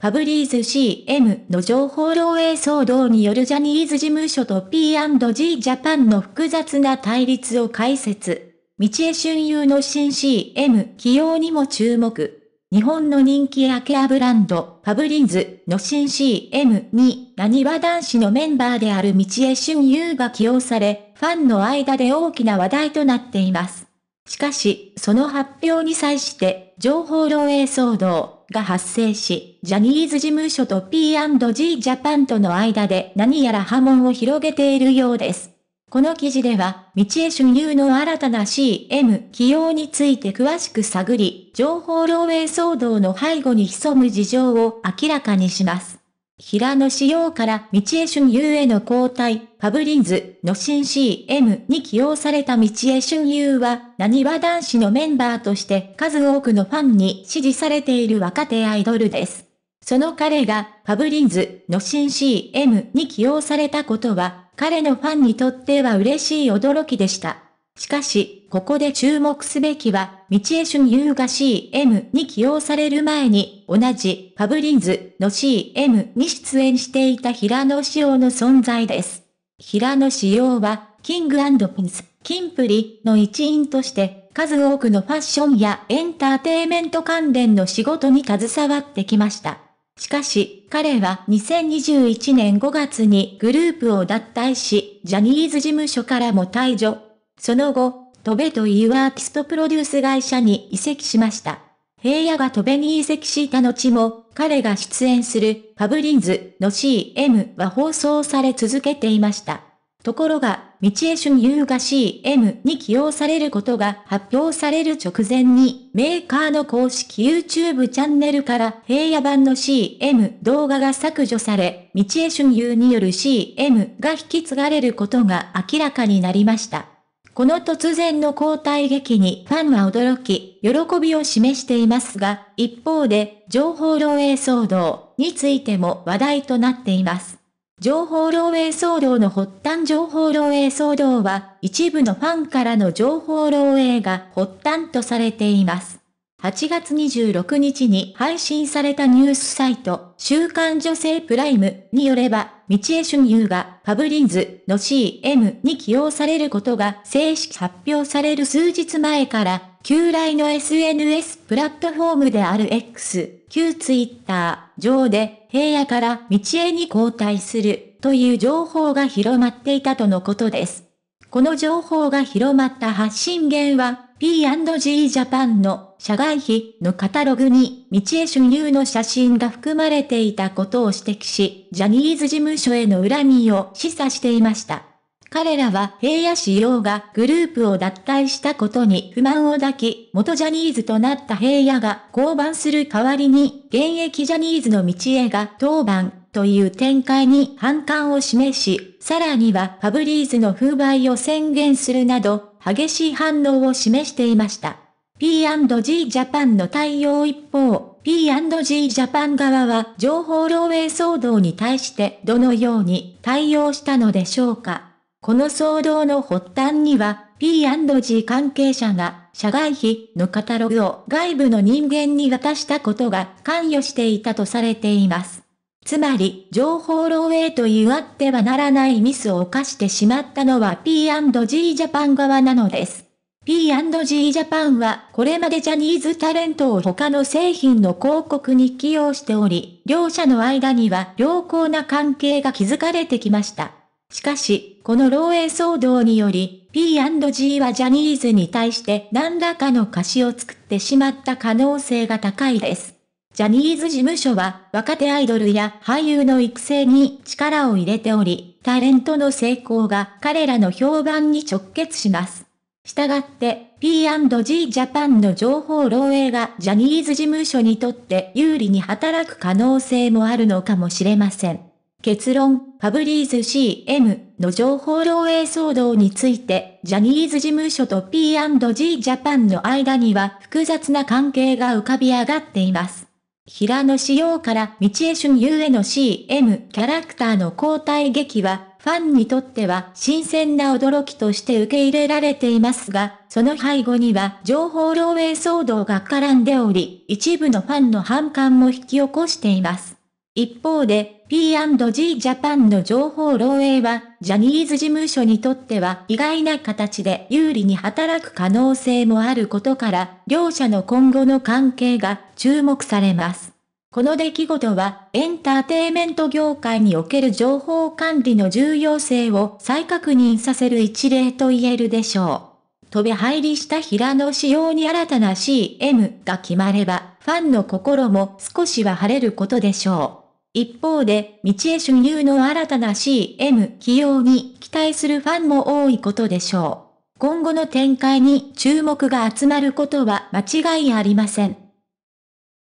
パブリーズ CM の情報漏洩騒動によるジャニーズ事務所と P&G ジャパンの複雑な対立を解説。道江春優の新 CM 起用にも注目。日本の人気アケアブランド、パブリーズの新 CM に、何は男子のメンバーである道江春優が起用され、ファンの間で大きな話題となっています。しかし、その発表に際して、情報漏洩騒動、が発生し、ジャニーズ事務所と P&G ジャパンとの間で何やら波紋を広げているようです。この記事では、道江春優の新たな CM 起用について詳しく探り、情報漏洩騒動の背後に潜む事情を明らかにします。平野仕様から道江春優への交代、パブリンズの新 CM に起用された道江春優は、何は男子のメンバーとして数多くのファンに支持されている若手アイドルです。その彼が、パブリンズの新 CM に起用されたことは、彼のファンにとっては嬉しい驚きでした。しかし、ここで注目すべきは、道江春優が CM に起用される前に、同じパブリーズの CM に出演していた平野紫耀の存在です。平野紫耀は、キングピンス、キンプリの一員として、数多くのファッションやエンターテイメント関連の仕事に携わってきました。しかし、彼は2021年5月にグループを脱退し、ジャニーズ事務所からも退場。その後、トベというアーティストプロデュース会社に移籍しました。平野が戸部に移籍した後も、彼が出演するファブリンズの CM は放送され続けていました。ところが、道江春優が CM に起用されることが発表される直前に、メーカーの公式 YouTube チャンネルから平野版の CM 動画が削除され、道江春優による CM が引き継がれることが明らかになりました。この突然の交代劇にファンは驚き、喜びを示していますが、一方で、情報漏洩騒動についても話題となっています。情報漏洩騒動の発端情報漏洩騒動は、一部のファンからの情報漏洩が発端とされています。8月26日に配信されたニュースサイト、週刊女性プライムによれば、道江春優がファブリーズの CM に起用されることが正式発表される数日前から、旧来の SNS プラットフォームである X、旧 Twitter 上で平野から道江に交代するという情報が広まっていたとのことです。この情報が広まった発信源は P&G ジャパンの社外費のカタログに、道江春優の写真が含まれていたことを指摘し、ジャニーズ事務所への恨みを示唆していました。彼らは平野仕様がグループを脱退したことに不満を抱き、元ジャニーズとなった平野が降板する代わりに、現役ジャニーズの道へが当番という展開に反感を示し、さらにはパブリーズの風媒を宣言するなど、激しい反応を示していました。P&G ジャパンの対応一方、P&G ジャパン側は情報漏洩騒動に対してどのように対応したのでしょうか。この騒動の発端には、P&G 関係者が社外費のカタログを外部の人間に渡したことが関与していたとされています。つまり、情報漏洩というあってはならないミスを犯してしまったのは P&G ジャパン側なのです。P&G ジャパンはこれまでジャニーズタレントを他の製品の広告に起用しており、両者の間には良好な関係が築かれてきました。しかし、この漏洩騒動により、P&G はジャニーズに対して何らかの貸しを作ってしまった可能性が高いです。ジャニーズ事務所は若手アイドルや俳優の育成に力を入れており、タレントの成功が彼らの評判に直結します。したがって、P&G ジャパンの情報漏洩がジャニーズ事務所にとって有利に働く可能性もあるのかもしれません。結論、パブリーズ CM の情報漏洩騒動について、ジャニーズ事務所と P&G ジャパンの間には複雑な関係が浮かび上がっています。平野仕様から道江春優への CM キャラクターの交代劇は、ファンにとっては新鮮な驚きとして受け入れられていますが、その背後には情報漏洩騒動が絡んでおり、一部のファンの反感も引き起こしています。一方で、P&G ジャパンの情報漏洩は、ジャニーズ事務所にとっては意外な形で有利に働く可能性もあることから、両者の今後の関係が注目されます。この出来事はエンターテイメント業界における情報管理の重要性を再確認させる一例と言えるでしょう。飛び入りした平野仕様に新たな CM が決まれば、ファンの心も少しは晴れることでしょう。一方で、道江春遊の新たな CM 起用に期待するファンも多いことでしょう。今後の展開に注目が集まることは間違いありません。